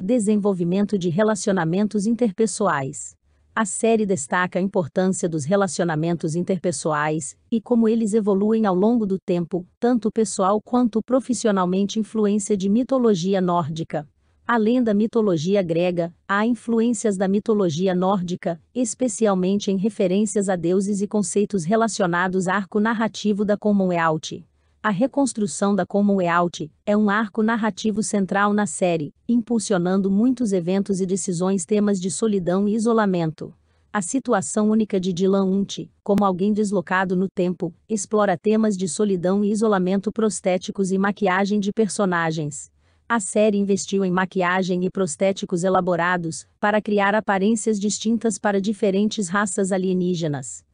Desenvolvimento de relacionamentos interpessoais. A série destaca a importância dos relacionamentos interpessoais e como eles evoluem ao longo do tempo, tanto pessoal quanto profissionalmente. Influência de mitologia nórdica. Além da mitologia grega, há influências da mitologia nórdica, especialmente em referências a deuses e conceitos relacionados ao arco narrativo da Commonwealth. A reconstrução da Commonwealth é, é um arco narrativo central na série, impulsionando muitos eventos e decisões temas de solidão e isolamento. A situação única de Dylan Unte, como alguém deslocado no tempo, explora temas de solidão e isolamento prostéticos e maquiagem de personagens. A série investiu em maquiagem e prostéticos elaborados para criar aparências distintas para diferentes raças alienígenas.